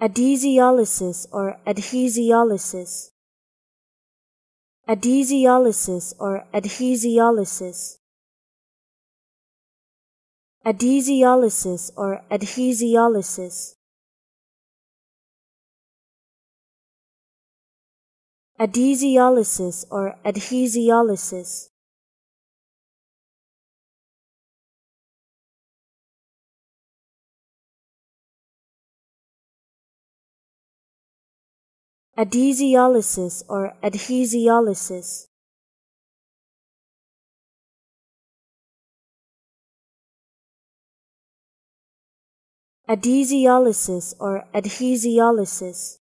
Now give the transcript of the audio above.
Adhesiolysis or adhesiolysis. Adhesiolysis or adhesiolysis. Adhesiolysis or adhesiolysis. Adhesiolysis or adhesiolysis. adhesiolysis or adhesiolysis. Adhesiolysis or adhesiolysis.